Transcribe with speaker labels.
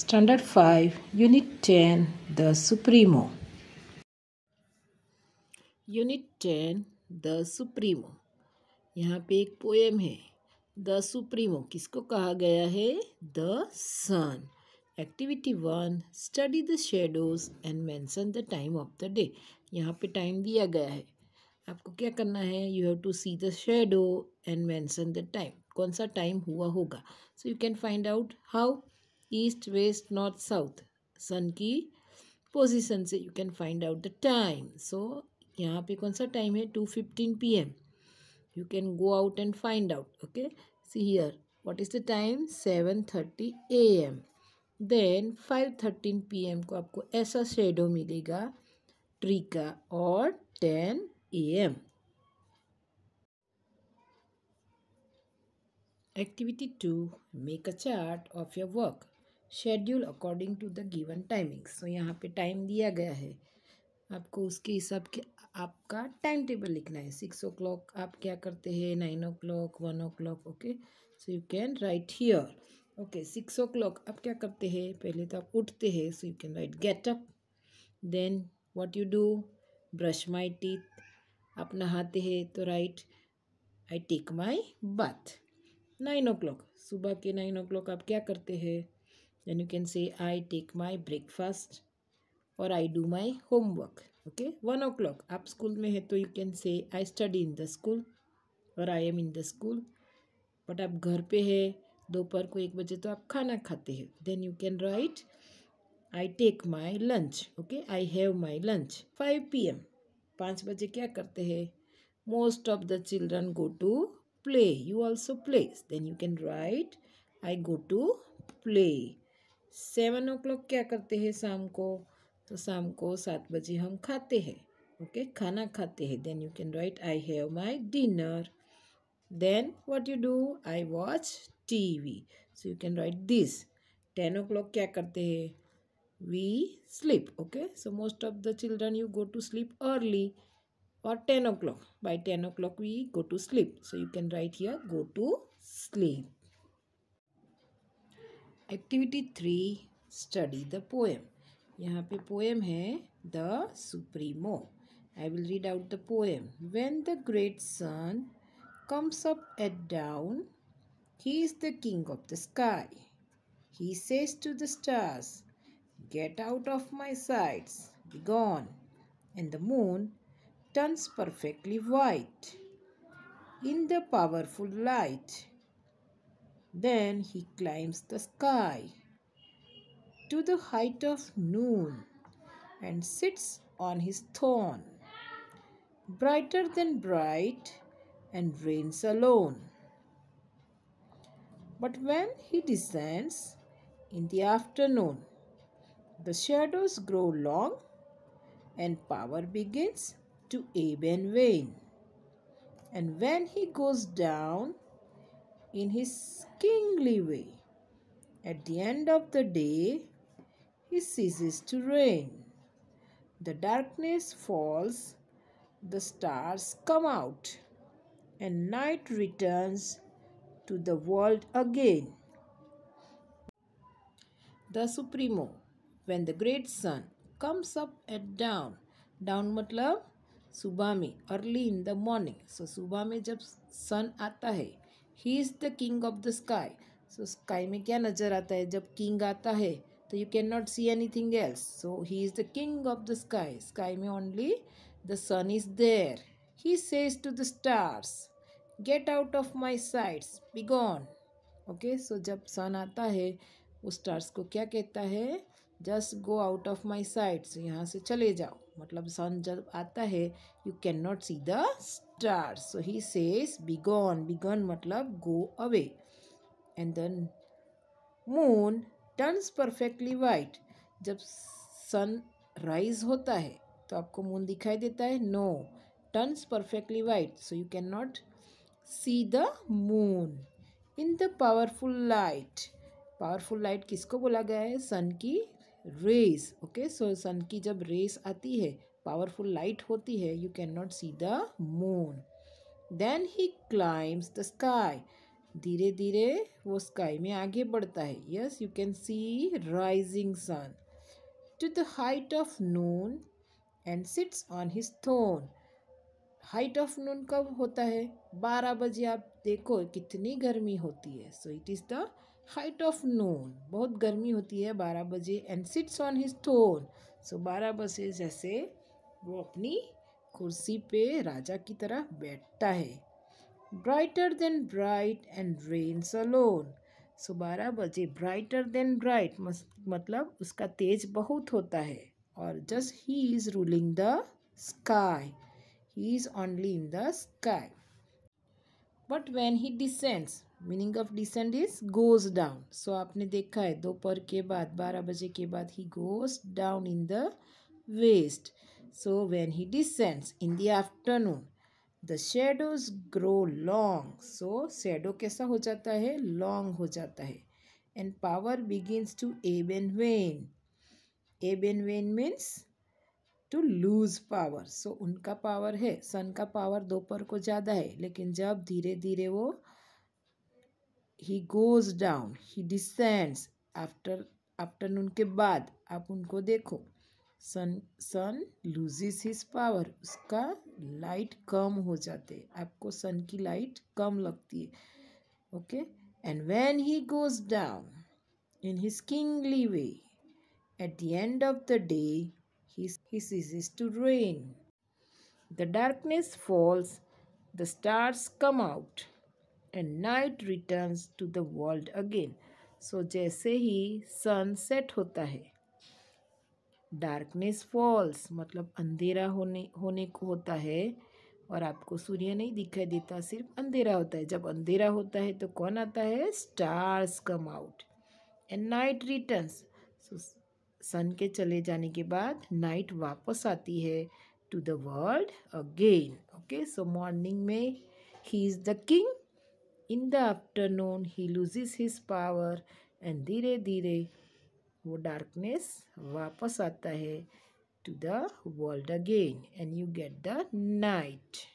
Speaker 1: Standard 5, Unit 10, The Supremo. Unit ten the supremo यहाँ पे एक पोएम है द सुप्रीमो किसको कहा गया है the sun activity one study the shadows and mention the time of the day यहाँ पे टाइम दिया गया है आपको क्या करना है you have to see the shadow and mention the time कौन सा टाइम हुआ होगा so you can find out how east west north south sun की पोजीशन से you can find out the time so यहाँ पे कौन सा टाइम है two fifteen P M you can go out and find out okay see here seven thirty A M then five thirteen P M को आपको ऐसा shadow मिलेगा tree का और ten A M activity to make a chart of your work schedule according to the given timings तो यहाँ पे time दिया गया है आपको उसके हिसाब के आपका टाइम टेबल लिखना है सिक्स ओ क्लॉक आप क्या करते हैं nine o'clock one o'clock okay so you can write here okay six o'clock आप क्या करते हैं पहले तो आप उठते हैं so you can write get up then what you do brush my teeth आप नहाते हैं तो write I take my bath nine o'clock सुबह के नाइन ओ क्लॉक आप क्या करते हैं then you can say I take my breakfast or I do my homework okay 1 o'clock aap school mein hai to you can say I study in the school or I am in the school but aap ghar pe hai dopahar ko 1 baje to aap khana khate हैं then you can write i take my lunch okay i have my lunch 5 pm 5 baje kya karte hai most of the children go to play you also also then you can write i go to play seven o'clock क्या करते हैं शाम को तो शाम को सात बजे हम खाते हैं ओके okay? खाना खाते हैं then you can write I have my dinner then what you do I watch T V so you can write this ten o'clock क्या करते हैं we sleep okay so most of the children you go to sleep early और ten o'clock by ten o'clock we go to sleep so you can write your go to sleep Activity activity three study the poem यहाँ poem poem "The Supremo." I will read out the poem. When the great sun comes up at dawn. He is the king of the sky. He says to the stars, Get out of my sights, gone." And the moon turns perfectly white in the powerful light. Then he climbs the sky to the height of noon and sits on his throne, brighter than bright, and reigns alone. But when he descends in the afternoon, the shadows grow long and power begins to ebb and wane. And when he goes down, in his kingly way. At the end of the day, he ceases to reign. The darkness falls, the stars come out, and night returns to the world again. The Supremo, when the great sun comes up at dawn, down मतलब सुबह में early in the morning so सुबह में जब sun आता है he is the king of the sky so sky में क्या नज़र आता है जब किंग आता है तो you can not see anything else so he is the king of the sky sky में only the sun is there he says to the stars get out of my sides begone okay so जब sun आता है उस stars को क्या कहता है just go out of my sides यहाँ से चले जाओ मतलब सन जब आता है you can not see the star so he says begone begone मतलब go away and then moon turns perfectly white जब सन राइज होता है तो आपको मून दिखाई देता है no turns perfectly white so you can not see the moon in the powerful light powerful light किसको बोला गया है सन की रेस ओके सो सन की जब रेस आती है पावरफुल लाइट होती है you can not see the moon then he climbs the sky धीरे धीरे वो स्काई में आगे बढ़ता है yes you can see rising sun to the height of noon and sits on his throne height of noon कब होता है बारह बजे आप देखो कितनी गर्मी होती है so it is the height of noon बहुत गर्मी होती है बारह बजे एंड सिट्स ऑन हिज थोन सो बारह बजे जैसे वो अपनी कुर्सी पे राजा की तरह बैठता है brighter than bright and reign alone so बारह बजे ब्राइटर देन ब्राइट मतलब उसका तेज बहुत होता है और just he is ruling the sky he is only in the sky but when he descends meaning of descend is goes down so आपने देखा है दोपहर के बाद बारह बजे के बाद he goes down in the west so when he descends in the afternoon the shadows grow long so shadow कैसा हो जाता है लॉन्ग हो जाता है and power begins to ebb and wane ebb and wane means to lose power so उनका power है सन का पावर दोपहर को ज़्यादा है लेकिन जब धीरे धीरे वो he goes down he descends after afternoon के बाद आप उनको देखो sun sun loses his power उसका लाइट कम हो जाते आपको सन की लाइट कम लगती है okay and when he goes down in his kingly way at the end of the day he ceases to reign the darkness falls the stars come out and night returns to the world again so जैसे ही सन set होता है darkness false मतलब अंधेरा होने होने को होता है और आपको सूर्य नहीं दिखाई देता सिर्फ अंधेरा होता है जब अंधेरा होता है तो कौन आता है stars come out and night returns so sun के चले जाने के बाद नाइट वापस आती है to the world again okay so morning में he is the king In the afternoon, he loses his power and धीरे धीरे वो darkness वापस आता to the world again and you get the night.